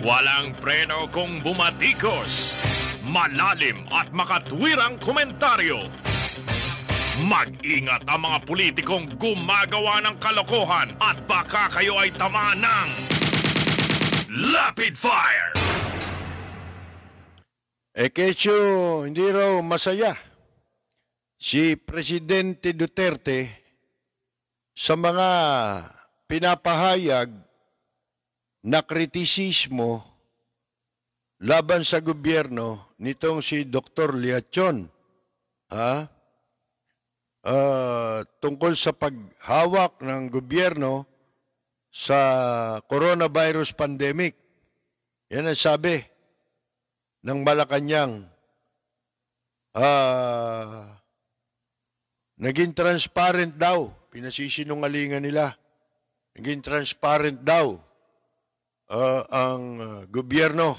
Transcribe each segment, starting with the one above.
Walang preno kung bumatikos. Malalim at makatwirang komentaryo. Mag-ingat ang mga politikong gumagawa ng kalokohan at baka kayo ay tamaan ng Lapid Fire! Ekecho, eh, hindi raw masaya. Si Presidente Duterte sa mga pinapahayag na kritisismo laban sa gobyerno nitong si Dr. Liachon ha? Uh, tungkol sa paghawak ng gobyerno sa coronavirus pandemic. Yan ang sabi ng Malacanang. Uh, naging transparent daw. Pinasisinungalingan nila. Naging transparent daw uh, ang ah, gobyerno.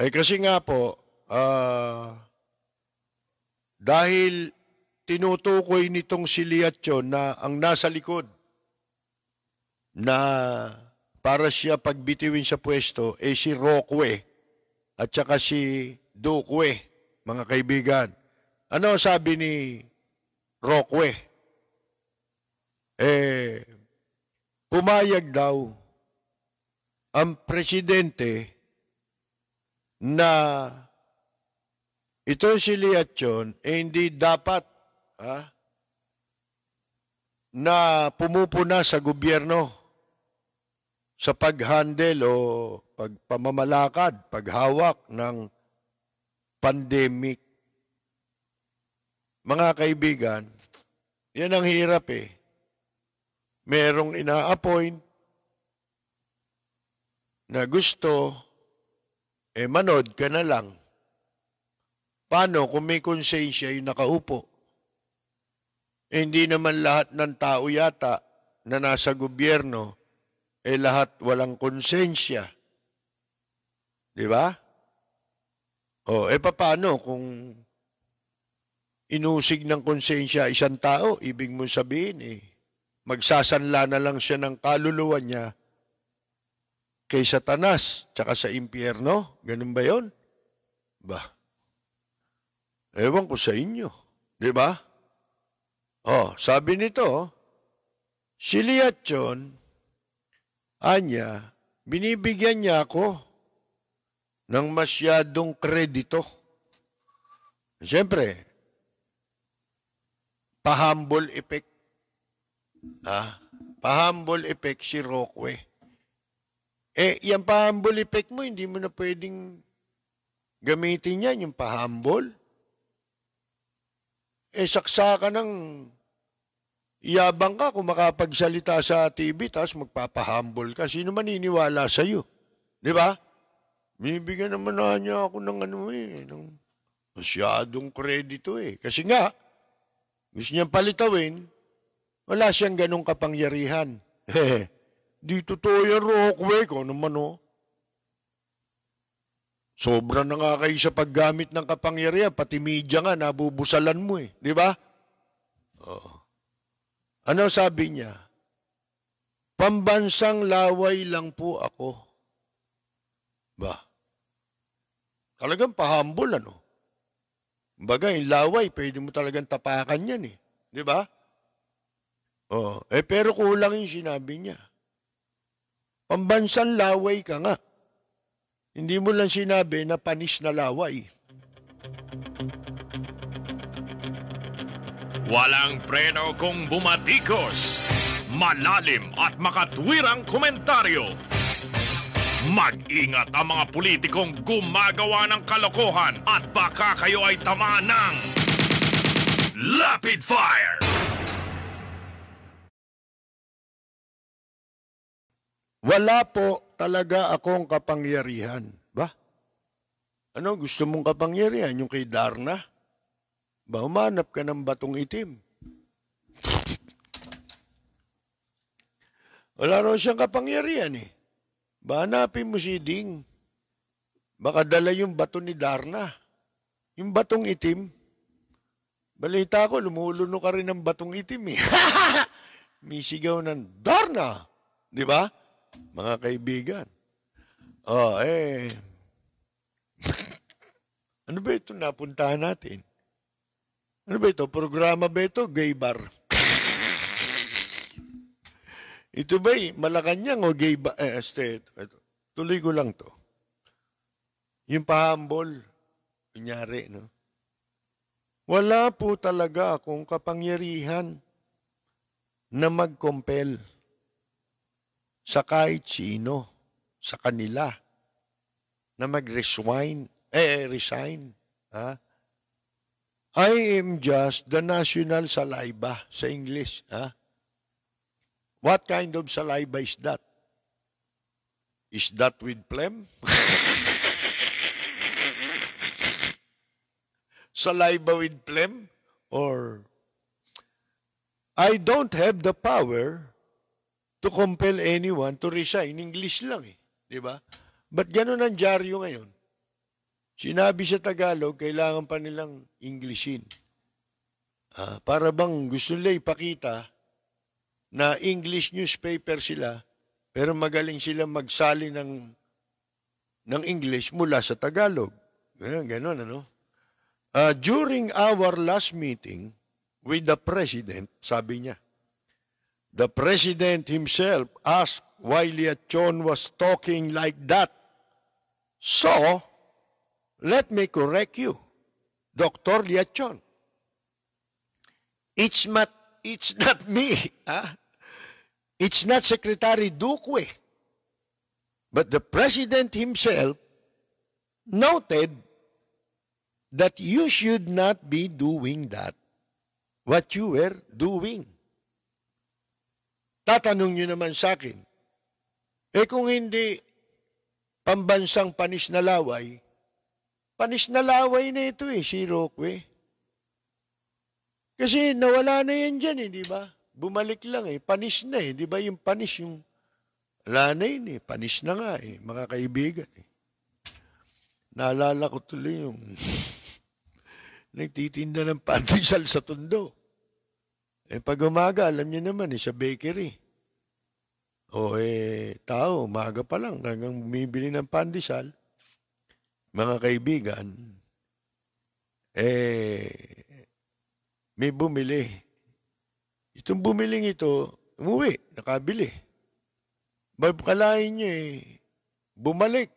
Ay kasi nga po, uh, dahil tinutukoy nitong si Liatyon na ang nasa likod na para siya pagbitiwin sa pwesto ay eh si Roque at saka si Duque, mga kaibigan. Ano sabi ni Roque? Eh, pumayag daw ang presidente na itong si Liachon eh hindi dapat ha, na pumupuna sa gobyerno sa paghandle o pagpamamalakad, paghawak ng pandemic. Mga kaibigan, yan ang hirap eh. Merong ina-appoint, na gusto, eh manod ka na lang. Paano kung may konsensya yung nakaupo? Eh, hindi naman lahat ng tao yata na nasa gobyerno, eh lahat walang konsensya. Di ba? O, eh paano kung inusig ng konsensya isang tao, ibig mo sabihin eh, magsasanla na lang siya ng kaluluwa niya kay Satanas tsaka sa impyerno? Ganun ba yon? Ba? Ewan ko sa inyo. Di ba? Oh, sabi nito, si Liatyon, Anya, binibigyan niya ako ng masyadong kredito. Siyempre, pahambol effect. Ah, pahambol effect si Rockwell. Eh, yung pahambol effect mo, hindi mo na pwedeng gamitin yan, yung pahambol. Eh, saksakan ng yabang ka kung makapagsalita sa TV, tapos magpapahambol ka. Sino maniniwala sa'yo? Di ba? Bibigyan naman na niya ako ng ano eh, ng masyadong kredito eh. Kasi nga, gusto niyang palitawin, wala siyang ganong kapangyarihan. dito to yan, Rockway. Kung naman, oh. Sobra na nga kayo sa paggamit ng kapangyarihan. Pati media nga, nabubusalan mo eh. Di ba? Oo. Ano sabi niya? Pambansang laway lang po ako. Ba? Talagang pahambol ano? Baga, yung laway, pwede mo talagang tapakan yan eh. Di ba? Oh, Eh, pero kulang yung sinabi niya. Pambansang laway ka nga. Hindi mo lang sinabi na panis na laway. Walang preno kung bumatikos. Malalim at makatwirang komentaryo. Mag-ingat ang mga politikong gumagawa ng kalokohan at baka kayo ay tamaan ng Lapid Fire! Wala po talaga akong kapangyarihan. Ba? Ano gusto mong kapangyarihan? Yung kay Darna? Ba, humanap ka ng batong itim. Wala raw siyang kapangyarihan eh. Ba, hanapin mo si Ding. Baka dala yung bato ni Darna. Yung batong itim. Balita ko, lumuluno ka rin ng batong itim eh. May sigaw ng Darna. Di ba? mga kaibigan. Oh, eh, ano ba ito napuntahan natin? Ano ba ito? Programa ba ito? Gay bar. ito ba eh, Malacanang o gay bar? Eh, este, ito, ito. Tuloy ko lang to. Yung pahambol, kunyari, no? Wala po talaga akong kapangyarihan na mag-compel sa kahit sino sa kanila na mag-resign, eh, resign. Ha? I am just the national saliva sa English. Ha? What kind of saliva is that? Is that with phlegm? saliva with phlegm? Or, I don't have the power to compel anyone to resign. English lang eh. Di ba? Ba't ganun ang dyaryo ngayon? Sinabi sa Tagalog, kailangan pa nilang Englishin. Ah, para bang gusto nila ipakita na English newspaper sila, pero magaling sila magsali ng ng English mula sa Tagalog. Ganun, ganun ano? Uh, during our last meeting with the president, sabi niya, The president himself asked why Liachon was talking like that. So, let me correct you, Dr. Liachon. It's not, it's not me. Huh? It's not Secretary Duque. But the president himself noted that you should not be doing that, what you were doing. Tatanong nyo naman sa akin, eh kung hindi pambansang panis na laway, panis na laway na ito eh, si Roque. Kasi nawala na yan dyan eh, di ba? Bumalik lang eh, panis na eh, di ba yung panis yung lanay ni yun eh, panis na nga eh, mga kaibigan eh. Naalala ko tuloy yung nagtitinda ng pandesal sa tundo. Eh pag umaga, alam niyo naman eh, sa bakery o eh, tao, maga pa lang, talagang bumibili ng pandesal, mga kaibigan, eh, may bumili. Itong bumiling ito, umuwi, nakabili. Babkalain niya eh, bumalik.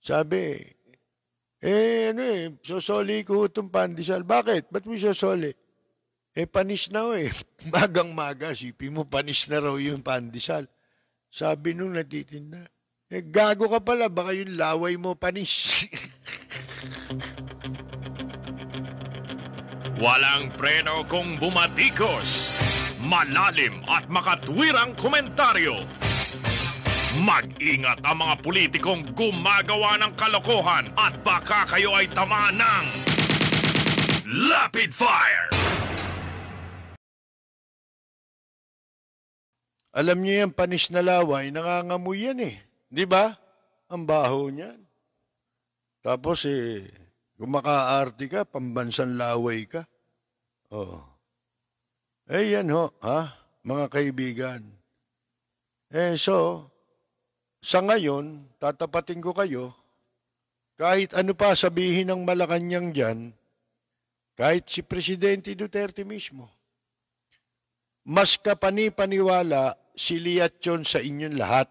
Sabi, eh ano eh, sosoli ko itong pandesal. Bakit? Ba't mo sosoli? Eh, panis na eh. Magang-maga, sipi mo, panis na raw yung pandesal. Sabi nung natitinda, eh, gago ka pala, baka yung laway mo panis. Walang preno kung bumatikos. Malalim at makatwirang komentaryo. Mag-ingat ang mga politikong gumagawa ng kalokohan at baka kayo ay tamaan ng Lapid Fire! Alam niyo yung panis na laway, nangangamoy yan eh. Di ba? Ang baho niyan. Tapos eh, kung makaarte ka, pambansang laway ka. Oo. Oh. Eh yan ho, ha? Mga kaibigan. Eh so, sa ngayon, tatapatin ko kayo, kahit ano pa sabihin ng Malacanang dyan, kahit si Presidente Duterte mismo, mas kapanipaniwala siliyat yon sa inyong lahat.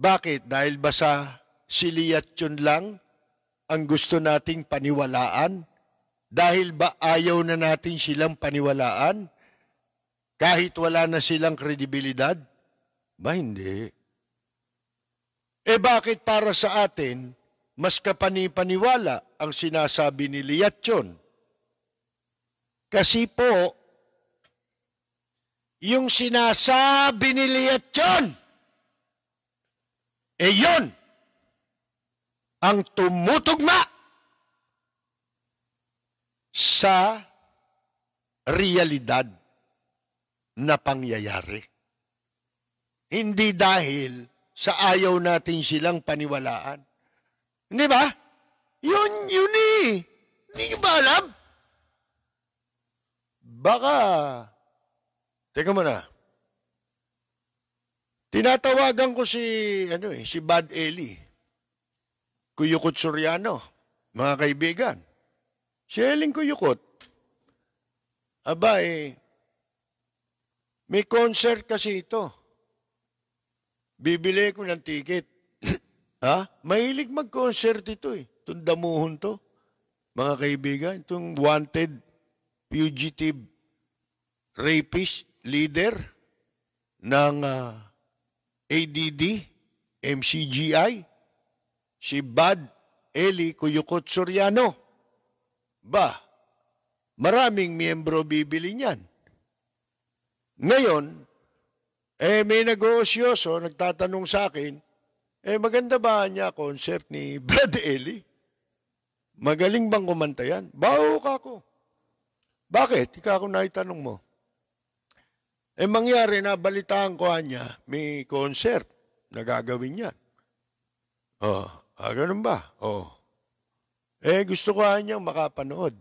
Bakit? Dahil ba sa siliyat lang ang gusto nating paniwalaan? Dahil ba ayaw na natin silang paniwalaan? Kahit wala na silang kredibilidad? Ba hindi. Eh bakit para sa atin, mas kapanipaniwala ang sinasabi ni Liatyon? Kasi po, yung sinasabi ni Liat yun, eh yun, ang tumutugma sa realidad na pangyayari. Hindi dahil sa ayaw natin silang paniwalaan. Hindi ba? Yun, yun eh. Hindi nyo ba alam? Baka Teka mo na. Tinatawagan ko si, ano eh, si Bad Eli. Kuyukot Suryano. mga kaibigan. Si Eling Kuyukot. Aba eh, may concert kasi ito. Bibili ko ng ticket. ha? Mahilig mag-concert ito eh. Itong damuhon to. Mga kaibigan, itong wanted, fugitive, rapist leader ng uh, ah, ADD, MCGI, si Bad Eli Kuyukot Suryano. Ba, maraming miyembro bibili niyan. Ngayon, eh may nag-oosyoso, nagtatanong sa akin, eh maganda ba niya concert ni Brad Eli? Magaling bang kumanta yan? Bawo ka ko. Bakit? Ikaw ako naitanong mo. Eh mangyari na balitaan ko niya, may concert na gagawin niya. Oh, ah, ganun ba? Oh. Eh gusto ko niya makapanood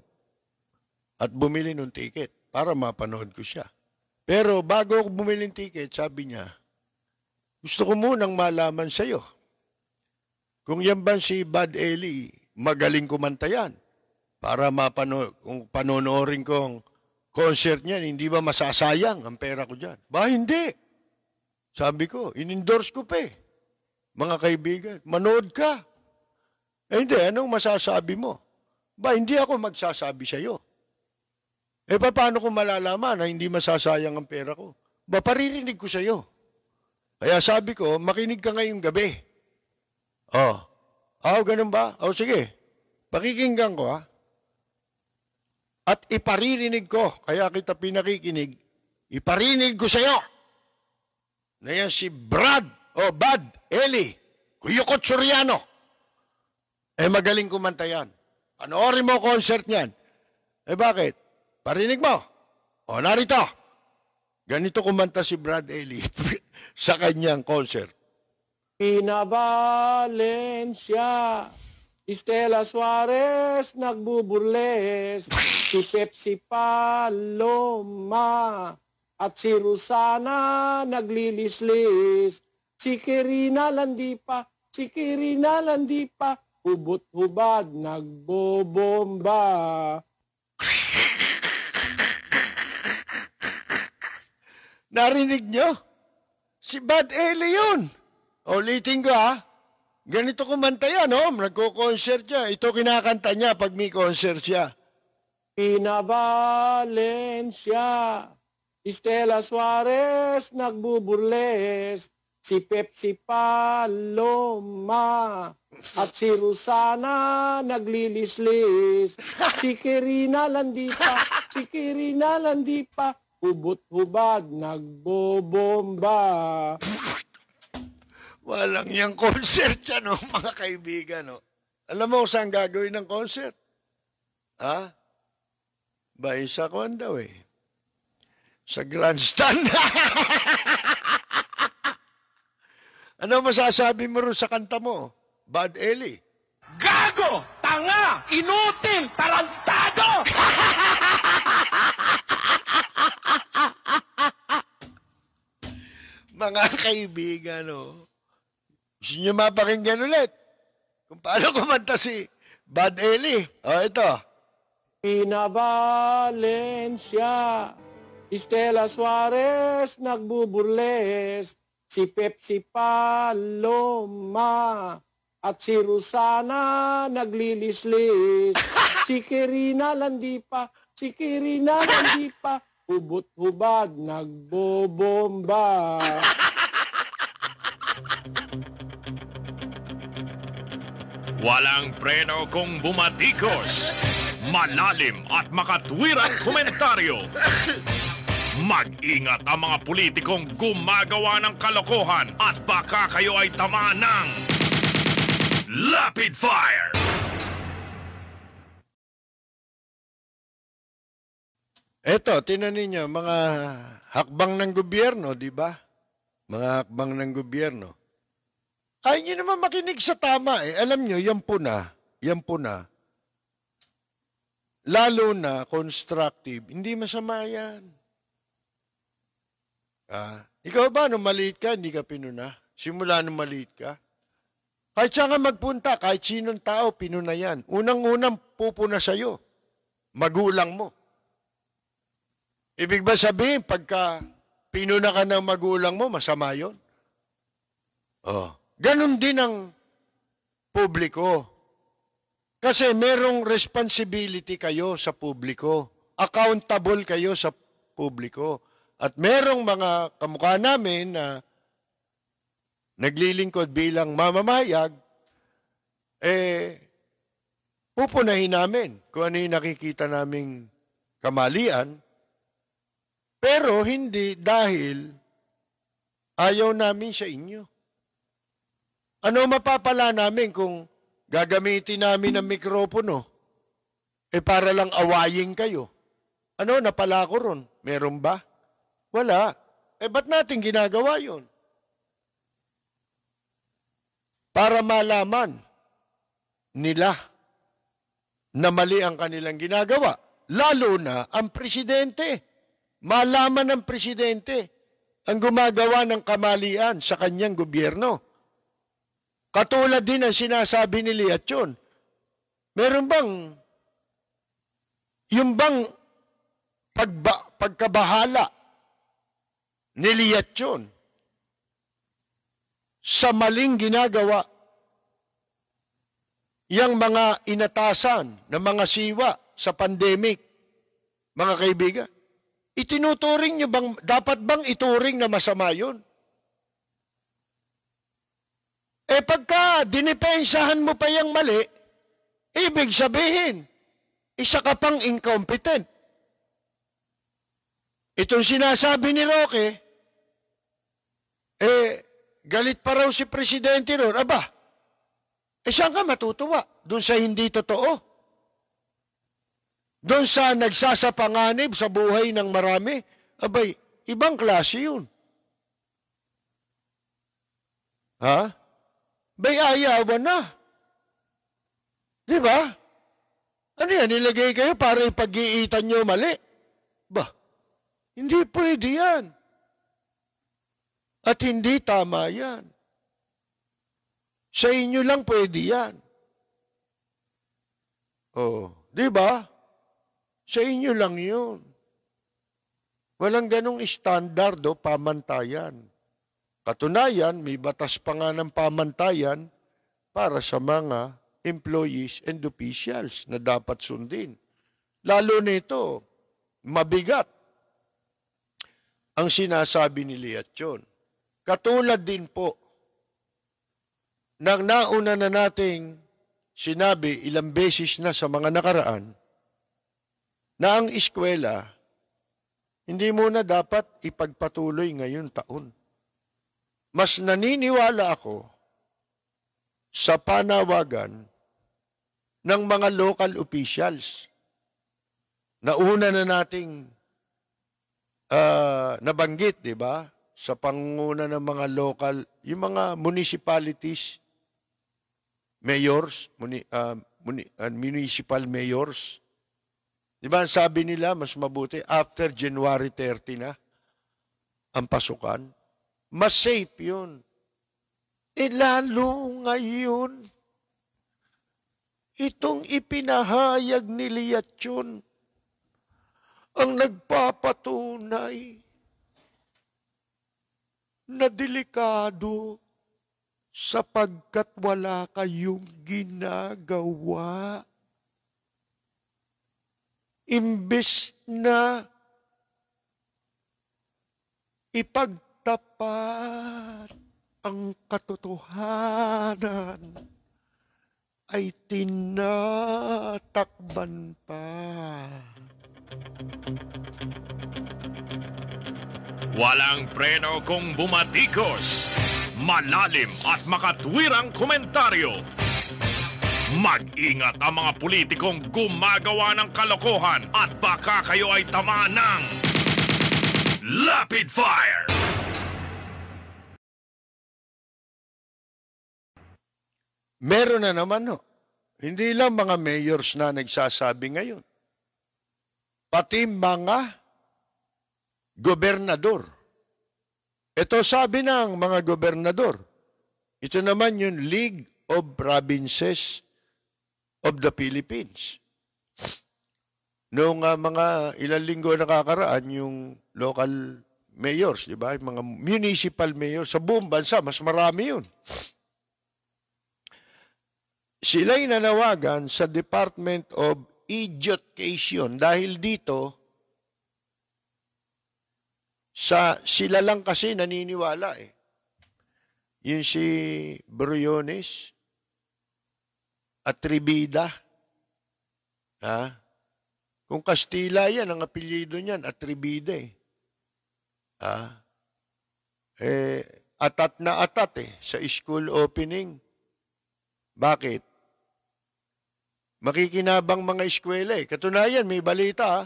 at bumili ng ticket para mapanood ko siya. Pero bago ako bumili ng ticket, sabi niya, gusto ko munang malaman sa iyo. Kung yan ba si Bad Ellie, magaling kumanta yan. Para mapanood, kung panonoorin kong concert niyan, hindi ba masasayang ang pera ko dyan? Ba, hindi. Sabi ko, in-endorse ko pa eh. Mga kaibigan, manood ka. Eh hindi, anong masasabi mo? Ba, hindi ako magsasabi sa'yo. Eh paano ko malalaman na hindi masasayang ang pera ko? Ba, paririnig ko sa'yo. Kaya sabi ko, makinig ka ngayong gabi. Oh. Oh, ganun ba? Oh, sige. Pakikinggan ko ha. Ah at iparirinig ko, kaya kita pinakikinig, iparinig ko sa iyo na yan si Brad o Bad Eli, Kuya Kotsuriano. Eh magaling kumanta yan. Panoorin mo concert niyan. Eh bakit? Parinig mo. O narito. Ganito kumanta si Brad Eli sa kanyang concert. Ina Valencia. Estela Suarez nagbuburles, si Pepsi Paloma, at si Rosana naglilislis, si Kirina Landipa, si Kirina Landipa, hubot-hubad nagbobomba. Narinig nyo? Si Bad Eli yun! Ulitin ko ha. Ganito kumanta yan, no? Oh. Nagko-concert siya. Ito kinakanta niya pag may concert siya. Ina Valencia, Estela Suarez nagbuburles, si Pepsi Paloma, at si Rosana naglilislis, si Kirina Landipa, si Kirina Landipa, hubot-hubad nagbobomba. Walang yang concert yan, no, oh, mga kaibigan. No. Oh. Alam mo saan gagawin ng concert? Ha? Bahay sa kwan daw eh. Sa grandstand. ano masasabi mo rin sa kanta mo? Bad Ellie. Gago! Tanga! Inutil! Tarantado! Mga kaibigan, oh. Gusto nyo mapakinggan ulit kung paano kumanta si Bad Eli. O, oh, ito. Ina Valencia, Estela Suarez nagbuburles, si Pepsi Paloma, at si Rosana naglilislis, si Kirina Landipa, si Kirina Landipa, hubot-hubad nagbobomba. Walang preno kung bumatikos. Malalim at makatwirang komentaryo. Mag-ingat ang mga politikong gumagawa ng kalokohan at baka kayo ay tamaan ng... Lapid Fire! Eto, tinan ninyo, mga hakbang ng gobyerno, di ba? Mga hakbang ng gobyerno. Kaya nyo naman makinig sa tama eh. Alam nyo, yan po na. Yan po na. Lalo na constructive. Hindi masama yan. Ah, ikaw ba, nung maliit ka, hindi ka pinuna? Simula nung maliit ka? Kahit saan ka magpunta, kahit sinong tao, pinuna yan. Unang-unang pupuna sa'yo. Magulang mo. Ibig ba sabihin, pagka pinuna ka ng magulang mo, masama yon? Oh. Ganon din ang publiko. Kasi merong responsibility kayo sa publiko. Accountable kayo sa publiko. At merong mga kamukha namin na naglilingkod bilang mamamayag, eh, pupunahin namin kung ano yung nakikita naming kamalian. Pero hindi dahil ayaw namin sa inyo. Ano mapapala namin kung gagamitin namin ang mikropono? Eh para lang awayin kayo. Ano, napala ko ron? Meron ba? Wala. Eh ba't natin ginagawa yon? Para malaman nila na mali ang kanilang ginagawa. Lalo na ang presidente. Malaman ng presidente ang gumagawa ng kamalian sa kanyang gobyerno. Katulad din ang sinasabi ni Liat yun. Meron bang, yung bang pagba, pagkabahala ni Liat yun sa maling ginagawa yang mga inatasan ng mga siwa sa pandemic, mga kaibigan, itinuturing nyo bang, dapat bang ituring na masama yun? Eh pagka dinipensahan mo pa yung mali, ibig sabihin, isa ka pang incompetent. Itong sinasabi ni Roque, eh, galit pa raw si Presidente ron. Aba, eh saan ka matutuwa? Doon sa hindi totoo. Doon sa nagsasapanganib sa buhay ng marami. Abay, ibang klase yun. Ha? bayayawan na. Di ba? Ano yan? Nilagay kayo para ipag-iitan nyo mali. Ba, hindi pwede yan. At hindi tama yan. Sa inyo lang pwede yan. Oh, di ba? Sa inyo lang yun. Walang ganong standard o pamantayan. Katunayan, may batas pa nga ng pamantayan para sa mga employees and officials na dapat sundin. Lalo nito, mabigat ang sinasabi ni Liat Liatyon. Katulad din po nang nauna na nating sinabi ilang beses na sa mga nakaraan na ang eskwela hindi muna dapat ipagpatuloy ngayon taon mas naniniwala ako sa panawagan ng mga local officials. Nauna na nating uh, nabanggit, di ba? Sa panguna ng mga local, yung mga municipalities, mayors, muni, uh, muni, uh, municipal mayors. Di ba? Sabi nila, mas mabuti, after January 30 na, ang pasukan mas safe yun. E lalo ngayon, itong ipinahayag ni Liachon ang nagpapatunay na delikado sapagkat wala kayong ginagawa. Imbis na ipag tapat ang katotohanan ay tinatakban pa. Walang preno kung bumatikos. Malalim at makatwirang komentaryo. Mag-ingat ang mga politikong gumagawa ng kalokohan at baka kayo ay tamaan ng Lapid Fire! Meron na naman no? Hindi lang mga mayors na nagsasabi ngayon. Pati mga gobernador. Ito sabi ng mga gobernador. Ito naman yung League of Provinces of the Philippines. Noong uh, mga ilang linggo nakakaraan, yung local mayors, di ba? Mga municipal mayors sa buong bansa, mas marami yun sila'y nanawagan sa Department of Education dahil dito sa sila lang kasi naniniwala eh. Yun si Briones Atribida. Ha? Kung Kastila yan, ang apelyido niyan, Atribida eh. Ha? Eh, atat na atat eh, sa school opening. Bakit? makikinabang mga eskwela eh. Katunayan, may balita, ah.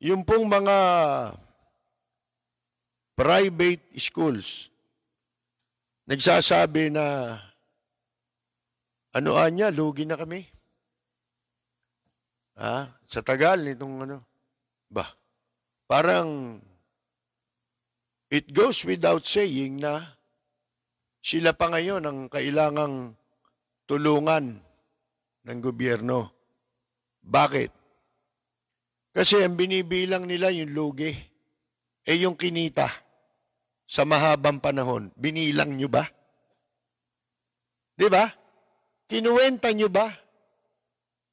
yung pong mga private schools, nagsasabi na ano anya, lugi na kami. Ha? Ah, sa tagal nitong ano. Ba, parang it goes without saying na sila pa ngayon ang kailangang tulungan ng gobyerno. Bakit? Kasi ang binibilang nila yung lugi, eh yung kinita sa mahabang panahon, binilang nyo ba? Di ba? Kinuwenta nyo ba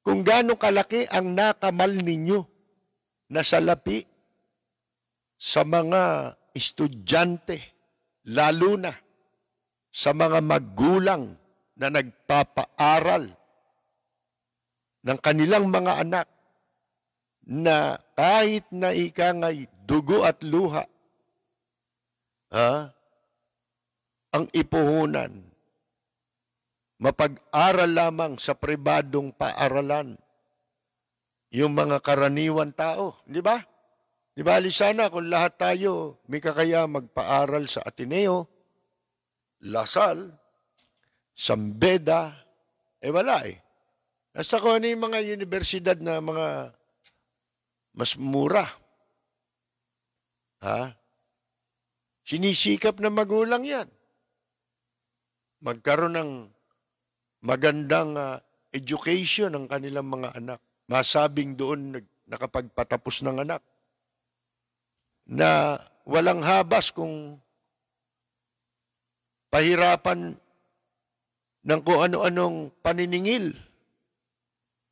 kung gaano kalaki ang nakamal ninyo na salapi sa mga estudyante, lalo na sa mga magulang na nagpapaaral ng kanilang mga anak na kahit na ika ngay dugo at luha, ha? ang ipuhunan, mapag-aral lamang sa pribadong paaralan yung mga karaniwan tao. Di ba? Di ba, sana kung lahat tayo may kakaya magpaaral sa Ateneo, Lasal, Sambeda, eh wala eh. Nasa ko ano yung mga universidad na mga mas mura. Ha? Sinisikap na magulang yan. Magkaroon ng magandang uh, education ng kanilang mga anak. Masabing doon nakapagpatapos ng anak na walang habas kung pahirapan ng kung ano-anong paniningil.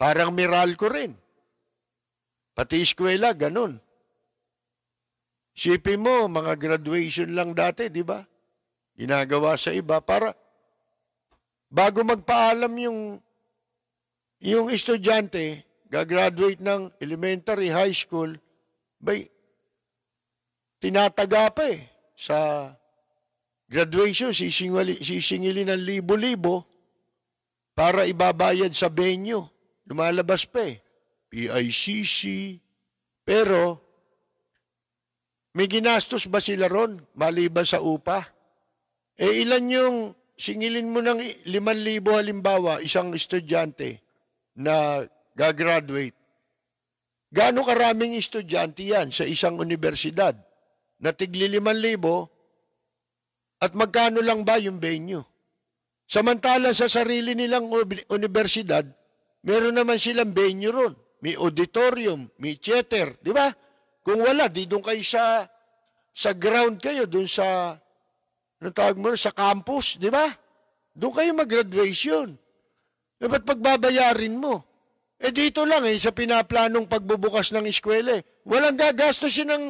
Parang Meralco rin. Pati eskwela, ganun. Sipi mo, mga graduation lang dati, di ba? Ginagawa sa iba para bago magpaalam yung yung estudyante, gagraduate ng elementary, high school, bay, tinataga pa eh sa graduation, sisingili, sisingili ng libo-libo para ibabayad sa venue. Lumalabas pa eh. PICC. Pero, may ginastos ba sila ron maliban sa upa? Eh ilan yung singilin mo ng 5,000 halimbawa, isang estudyante na gagraduate. Gaano karaming estudyante yan sa isang universidad na tigli 5,000 at magkano lang ba yung venue? Samantala sa sarili nilang universidad, meron naman silang venue ron. May auditorium, may theater, di ba? Kung wala, di doon kayo sa, sa ground kayo, doon sa, anong tawag mo, sa campus, di ba? Doon kayo mag-graduation. Eh, ba't pagbabayarin mo? Eh, dito lang eh, sa pinaplanong pagbubukas ng eskwela eh. Walang gagastusin ng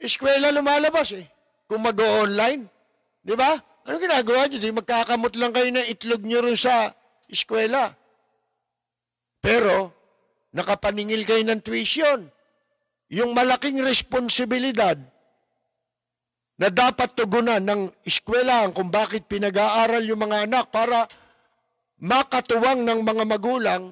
eskwela lumalabas eh. Kung mag-online, di ba? Ano ginagawa nyo? Di magkakamot lang kayo ng itlog nyo rin sa eskwela. Pero, nakapaningil kayo ng tuition. Yung malaking responsibilidad na dapat tugunan ng eskwelahan kung bakit pinag-aaral yung mga anak para makatuwang ng mga magulang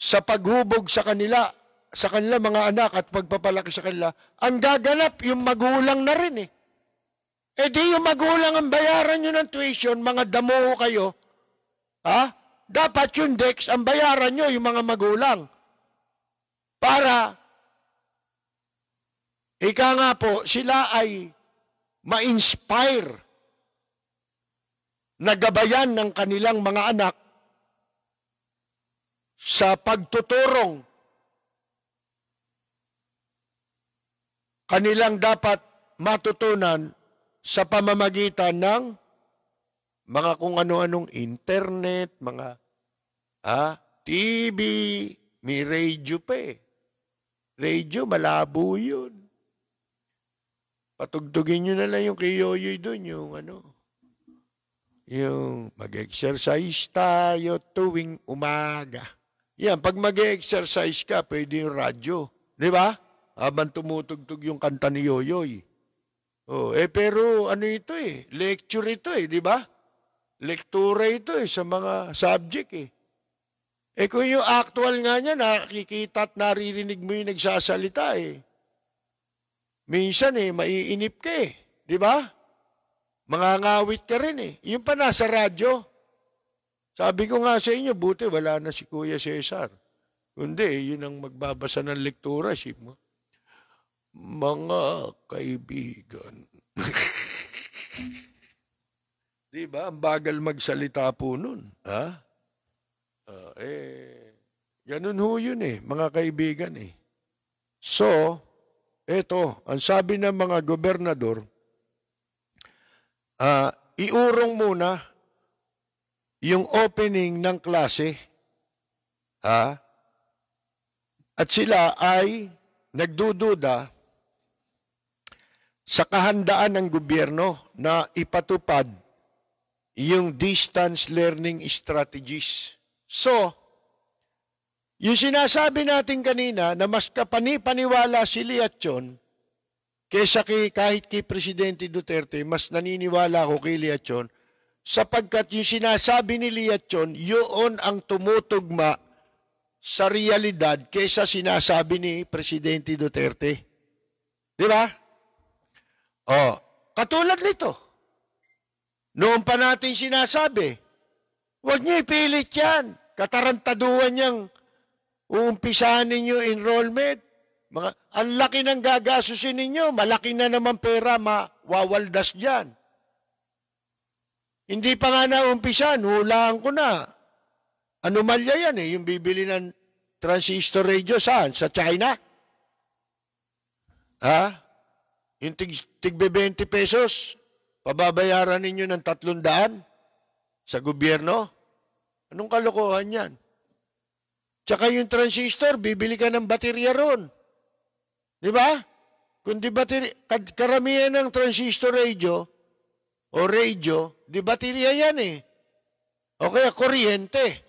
sa paghubog sa kanila, sa kanila mga anak at pagpapalaki sa kanila, ang gaganap yung magulang na rin eh. E di yung magulang ang bayaran nyo ng tuition, mga damo kayo, ha? dapat yung DEX ang bayaran nyo, yung mga magulang. Para, ika nga po, sila ay ma-inspire na gabayan ng kanilang mga anak sa pagtuturong kanilang dapat matutunan sa pamamagitan ng mga kung ano-anong internet, mga ah, TV, may radio pa eh. Radio, malabo yun. Patugtugin nyo na lang yung kiyoyoy doon, yung ano, yung mag-exercise tayo tuwing umaga. Yan, pag mag-exercise ka, pwede yung radyo. Di ba? Habang tumutugtog yung kanta ni Yoyoy. Oh, eh pero ano ito eh, lecture ito eh, di ba? Lektura ito eh, sa mga subject eh. Eh kung yung actual nga niya, nakikita at naririnig mo yung nagsasalita eh. Minsan eh, maiinip ka eh. Di ba? Mangangawit ka rin eh. Yung pa nasa radyo. Sabi ko nga sa inyo, buti wala na si Kuya Cesar. Kundi, eh, yun ang magbabasa ng lektura, si mo. Mga kaibigan. Di ba? Ang bagal magsalita po nun. Ha? Uh, eh, ganun ho yun eh, mga kaibigan eh. So, eto, ang sabi ng mga gobernador, uh, iurong muna yung opening ng klase, ha? At sila ay nagdududa sa kahandaan ng gobyerno na ipatupad yung distance learning strategies. So, yung sinasabi natin kanina na mas kapanipaniwala si Liachon kaysa kay, kahit kay Presidente Duterte, mas naniniwala ako kay Liachon sapagkat yung sinasabi ni Liachon, yun ang tumutugma sa realidad kaysa sinasabi ni Presidente Duterte. Di ba? Oh, katulad nito. Noon pa natin sinasabi, huwag niyo ipilit yan. Katarantaduan niyang uumpisahan ninyo enrollment. Mga, ang laki ng gagasusin ninyo, malaki na naman pera mawawaldas dyan. Hindi pa nga naumpisan, hulaan ko na. Anomalya yan eh, yung bibili ng transistor radio saan? Sa China? Ha? Yung tig, tig 20 pesos, Pababayaran ninyo ng tatlong daan sa gobyerno? Anong kalokohan yan? Tsaka yung transistor, bibili ka ng baterya ron. Di ba? Kundi baterya, karamihan ng transistor radio o radio, di baterya yan eh. O kaya kuryente.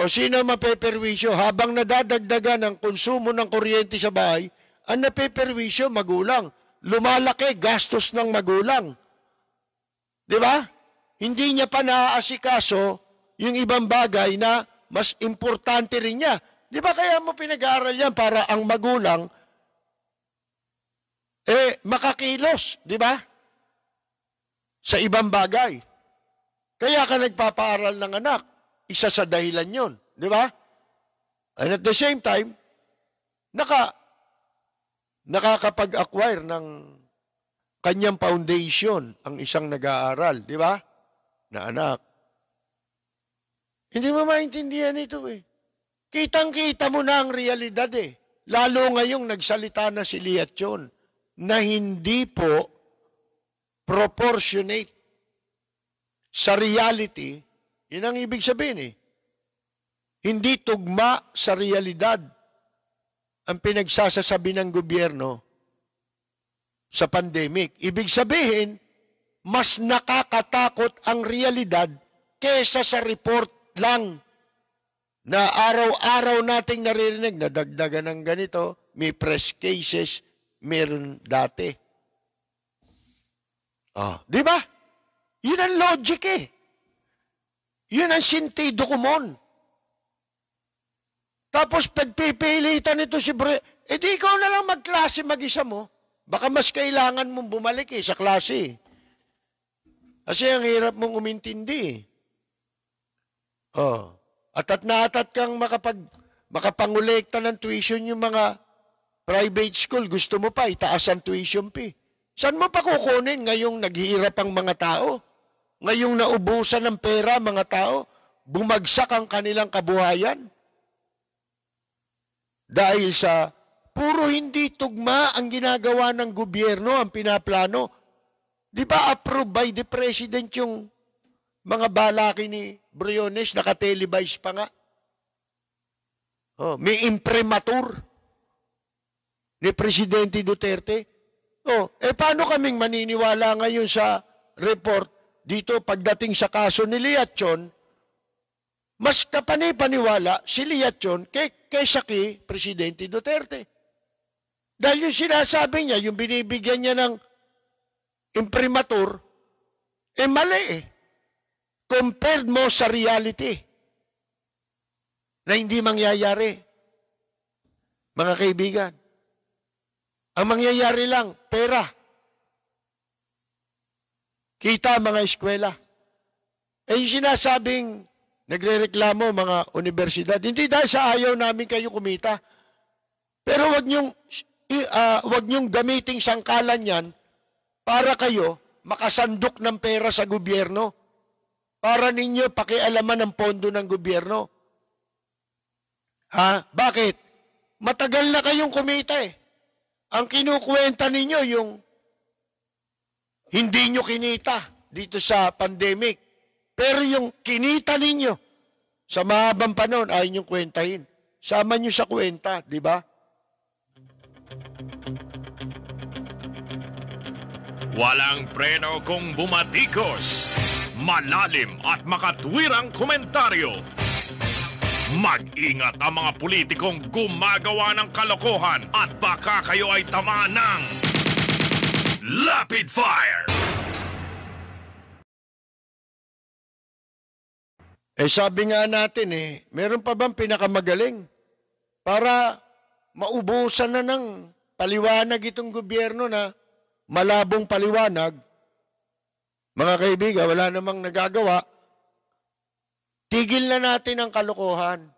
O sino mapeperwisyo habang nadadagdagan ang konsumo ng kuryente sa bahay, ang napeperwisyo magulang. Lumalaki gastos ng magulang. Di ba? Hindi niya pa naaasikaso yung ibang bagay na mas importante rin niya. Di ba kaya mo pinag-aaral yan para ang magulang eh makakilos, di ba? Sa ibang bagay. Kaya ka nagpapaaral ng anak, isa sa dahilan yon, di ba? And at the same time, naka nakakapag-acquire ng kanyang foundation ang isang nag-aaral, di ba? Na anak. Hindi mo maintindihan ito eh. Kitang-kita mo na ang realidad eh. Lalo ngayong nagsalita na si Liachon na hindi po proportionate sa reality, yun ang ibig sabihin eh. Hindi tugma sa realidad ang pinagsasasabi ng gobyerno sa pandemic. Ibig sabihin, mas nakakatakot ang realidad kesa sa report lang na araw-araw nating naririnig na dagdagan ng ganito, may press cases, meron dati. Ah, di ba? Yun ang logic eh. Yun ang sintido kumon. Tapos pagpipilitan nito si Bre, eh, di ikaw na lang magklase mag-isa mo. Baka mas kailangan mong bumalik eh, sa klase. Kasi ang hirap mong umintindi. Eh. Oh. At na atat kang makapag, makapangulekta ng tuition yung mga private school. Gusto mo pa, itaas ang tuition fee. Saan mo pa kukunin ngayong naghihirap ang mga tao? Ngayong naubusan ng pera mga tao? Bumagsak ang kanilang kabuhayan? Dahil sa Puro hindi tugma ang ginagawa ng gobyerno, ang pinaplano. Di ba approved by the president yung mga balaki ni Briones, nakatelevise pa nga? Oh, may imprimatur ni Presidente Duterte. Oh, eh paano kaming maniniwala ngayon sa report dito pagdating sa kaso ni Liachon? Mas kapani-paniwala si Liachon kay, kaysa kay Presidente Duterte. Dahil yung sinasabi niya, yung binibigyan niya ng imprimatur, eh mali eh. Compared mo sa reality na hindi mangyayari. Mga kaibigan, ang mangyayari lang, pera. Kita mga eskwela. Eh yung sinasabing nagre-reklamo mga universidad, hindi dahil sa ayaw namin kayo kumita, pero wag niyong uh, wag niyong gamitin sangkalan yan para kayo makasandok ng pera sa gobyerno. Para ninyo pakialaman ang pondo ng gobyerno. Ha? Bakit? Matagal na kayong kumita eh. Ang kinukuwenta ninyo yung hindi nyo kinita dito sa pandemic. Pero yung kinita ninyo sa mahabang panahon, ay yung kwentahin. Sama nyo sa kwenta, di ba? Walang preno kung bumatikos. Malalim at makatwirang komentaryo. Mag-ingat ang mga politikong gumagawa ng kalokohan at baka kayo ay tamaan ng... Lapid Fire! Eh sabi nga natin eh, meron pa bang pinakamagaling? Para maubusan na ng paliwanag itong gobyerno na malabong paliwanag, mga kaibigan, wala namang nagagawa, tigil na natin ang kalokohan.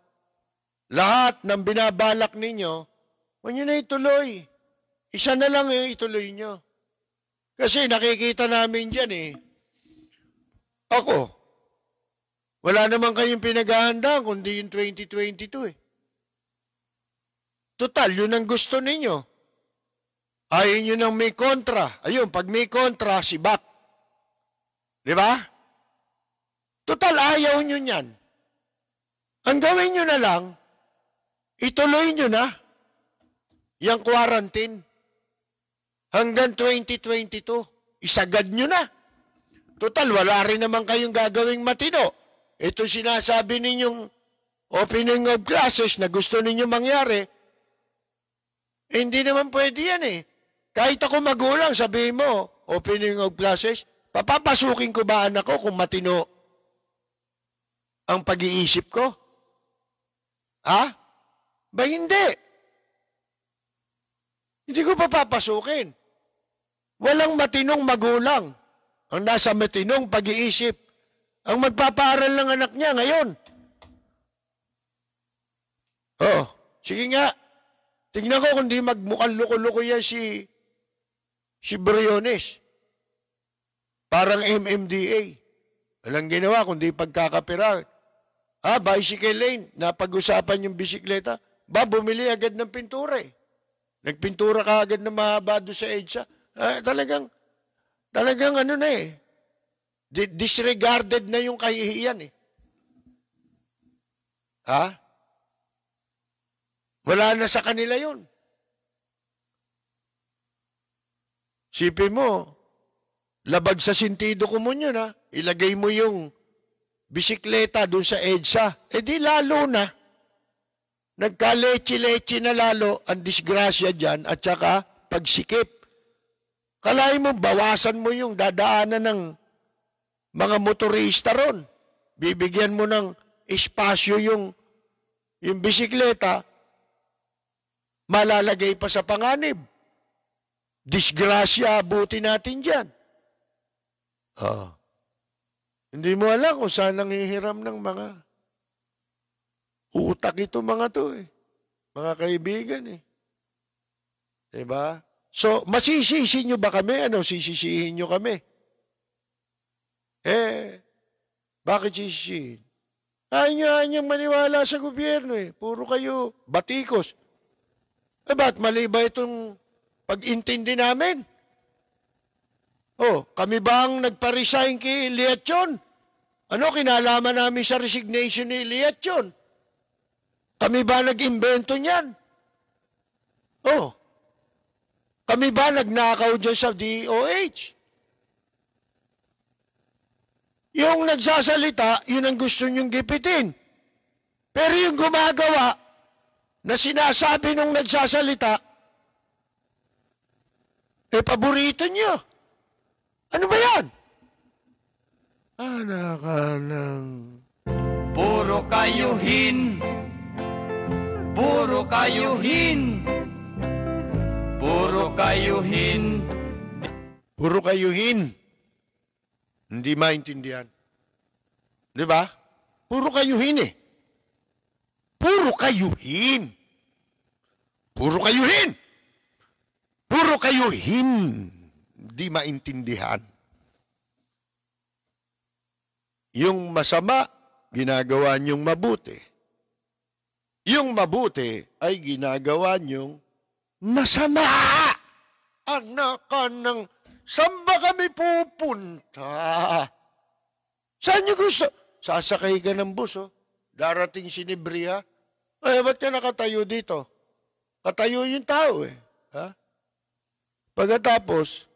Lahat ng binabalak ninyo, huwag nyo na ituloy. Isa na lang yung ituloy nyo. Kasi nakikita namin dyan eh. Ako, wala namang kayong pinaghahandaan kundi yung 2022 eh. Total, yun ang gusto ninyo. Ayaw nyo nang may kontra. Ayun, pag may kontra, si Bat. Di ba? Total, ayaw nyo niyan. Ang gawin nyo na lang, ituloy nyo na yung quarantine hanggang 2022. Isagad nyo na. Total, wala rin naman kayong gagawing matino. Ito sinasabi ninyong opening of classes na gusto ninyo mangyari, hindi naman pwede yan eh. Kahit ako magulang, sabihin mo, opening of classes, papapasukin ko ba anak ko kung matino ang pag-iisip ko? Ha? Ba hindi? Hindi ko papapasukin. Walang matinong magulang ang nasa matinong pag-iisip. Ang magpapaaral ng anak niya ngayon. Oh, sige nga. Tingnan ko kundi magmukhang loko-loko yan si, si Briones. Parang MMDA. Walang ginawa kundi pagkakapira. Ha, ah, bicycle lane. Napag-usapan yung bisikleta. Ba, bumili agad ng pintura eh. Nagpintura ka agad ng mahaba doon sa EDSA. Ah, talagang, talagang ano na eh. Disregarded na yung kahihiyan eh. Ha? Wala na sa kanila yun. Sipin mo, labag sa sentido ko mo yun ha. Ilagay mo yung bisikleta doon sa EDSA. E di lalo na. Nagkalechi-lechi na lalo ang disgrasya dyan at saka pagsikip. Kalahin mo, bawasan mo yung dadaanan ng mga motorista ron. Bibigyan mo ng espasyo yung, yung bisikleta malalagay pa sa panganib. Disgrasya, buti natin dyan. Oh. Hindi mo alam kung saan nanghihiram ng mga utak ito mga to eh. Mga kaibigan eh. Diba? So, masisisi nyo ba kami? Ano, sisisihin nyo kami? Eh, bakit sisisihin? Ayaw nyo, ayaw maniwala sa gobyerno eh. Puro kayo batikos. Eh ba't mali ba itong pag-intindi namin? Oh, kami ba ang nagpa-resign kay Lietchon? Ano kinalaman namin sa resignation ni Lietchon? Kami ba nag-imbento niyan? Oh, kami ba nagnakaw dyan sa DOH? Yung nagsasalita, yun ang gusto niyong gipitin. Pero yung gumagawa, na sinasabi nung nagsasalita, eh paborito nyo. Ano ba yan? Anak ka Puro kayuhin, puro kayuhin, puro kayuhin. Puro kayuhin. Hindi maintindihan. Di ba? Puro kayuhin eh. Puro kayuhin. Puro kayuhin. Puro kayuhin. Di maintindihan. Yung masama, ginagawa niyong mabuti. Yung mabuti ay ginagawa niyong masama. Anak ka ng saan kami pupunta? Saan niyo gusto? Sasakay ka ng bus, oh. Darating si Nebriya, eh, ba't ka nakatayo dito? Katayo yung tao eh. Ha? Pagkatapos,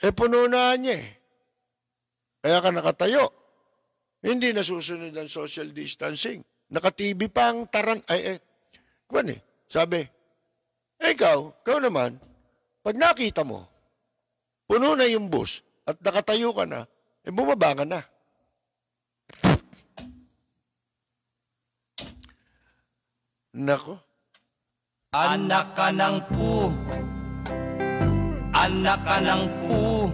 eh puno na niya eh. Kaya ka nakatayo. Hindi nasusunod ang social distancing. Nakatibi pa ang taran... Ay, eh, kwan eh. Sabi, eh, ikaw, ikaw naman, pag nakita mo, puno na yung bus at nakatayo ka na, eh bumaba ka na. Nako. Anak ka ng po. Anak ka ng po.